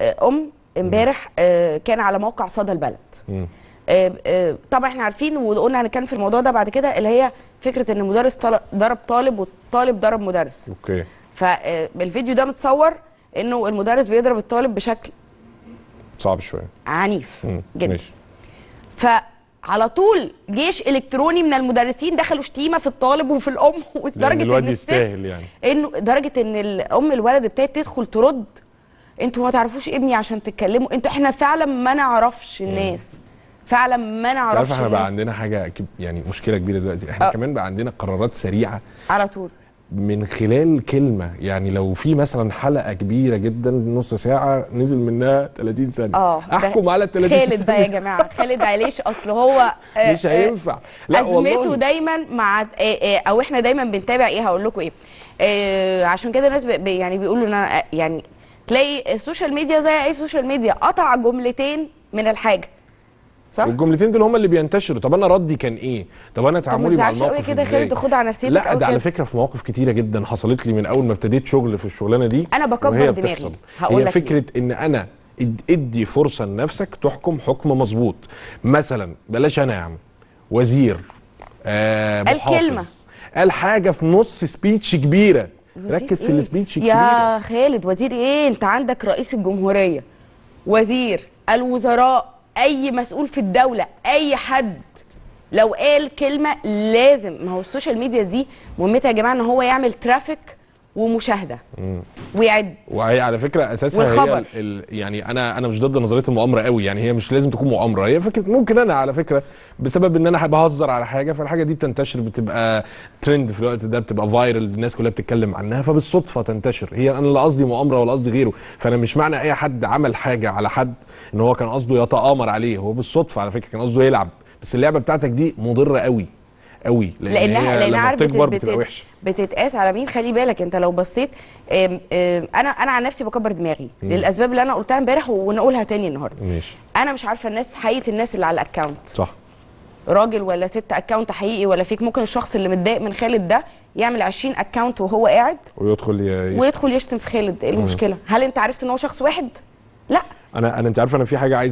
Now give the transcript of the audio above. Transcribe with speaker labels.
Speaker 1: آه، ام امبارح آه، كان على موقع صدى البلد آه، طبعا احنا عارفين وقلنا هنتكلم في الموضوع ده بعد كده اللي هي فكره ان مدرس ضرب طالب والطالب ضرب مدرس اوكي فالفيديو ده متصور انه المدرس بيضرب الطالب بشكل صعب شويه عنيف جدا ماشي. فعلى طول جيش الكتروني من المدرسين دخلوا شتيمه في الطالب وفي الام ودرجه ان الواد يستاهل يعني انه درجه ان الام الولد ابتدت تدخل ترد انتوا ما تعرفوش ابني عشان تتكلموا انتوا احنا فعلا ما نعرفش الناس فعلا ما نعرفش تعرف احنا بقى
Speaker 2: عندنا حاجه يعني مشكله كبيره دلوقتي احنا أه. كمان بقى عندنا قرارات سريعه على طول من خلال كلمه يعني لو في مثلا حلقه كبيره جدا نص ساعه نزل منها 30 ثانيه
Speaker 1: اه احكم على ال 30 ثانيه خالد بقى يا جماعه خالد عليش اصل هو آه، مش آه، هينفع لا ازمته دايما مع آه، او احنا دايما بنتابع ايه هقول لكم ايه عشان كده الناس يعني بيقولوا ان انا يعني تلاقي السوشيال ميديا زي اي سوشيال ميديا قطع جملتين من الحاجه صح
Speaker 2: والجملتين دول هم اللي بينتشروا طب انا ردي كان ايه طب انا تعاملي مع الموقف قوي كده خالد خد على نفسيتك لا ده على فكره في مواقف كتيره جدا حصلت لي من اول ما ابتديت شغل في الشغلانه دي انا بكبر دماغي هقول لك فكره ليه. ان انا ادي فرصه لنفسك تحكم حكم مظبوط مثلا بلاش انا يعني وزير آه كلمه قال حاجه في نص سبيتش كبيره ركز في إيه؟ السبيتش يا
Speaker 1: خالد وزير ايه انت عندك رئيس الجمهوريه وزير الوزراء اي مسؤول في الدوله اي حد لو قال كلمه لازم ما هو السوشيال ميديا دي مهمتها يا جماعه ان هو يعمل ترافيك ومشاهده ويعد
Speaker 2: وهي على فكره اساسا والخبر. هي ال يعني انا انا مش ضد نظريه المؤامره قوي يعني هي مش لازم تكون مؤامره هي فكره ممكن انا على فكره بسبب ان انا بهزر على حاجه فالحاجه دي بتنتشر بتبقى ترند في الوقت ده بتبقى فايرال الناس كلها بتتكلم عنها فبالصدفه تنتشر هي انا لا قصدي مؤامره ولا قصدي غيره فانا مش معنى اي حد عمل حاجه على حد ان هو كان قصده يتامر عليه هو بالصدفه على فكره كان قصده يلعب بس اللعبه بتاعتك دي مضره قوي قوي لان لانها هي لانها لما بتكبر بتت... بتبقى وحشه
Speaker 1: بتتقاس على مين خلي بالك انت لو بصيت آم آم انا انا عن نفسي بكبر دماغي مم. للاسباب اللي انا قلتها امبارح ونقولها تاني النهارده ماشي انا مش عارفه الناس حقيقه الناس اللي على الاكونت صح راجل ولا ست اكونت حقيقي ولا فيك ممكن الشخص اللي متضايق من خالد ده يعمل 20 اكونت وهو قاعد
Speaker 2: ويدخل يشتم. ويدخل
Speaker 1: يشتم في خالد ايه المشكله مم. هل انت عرفت ان هو شخص واحد لا
Speaker 2: انا انا انت عارفه انا في حاجه عايز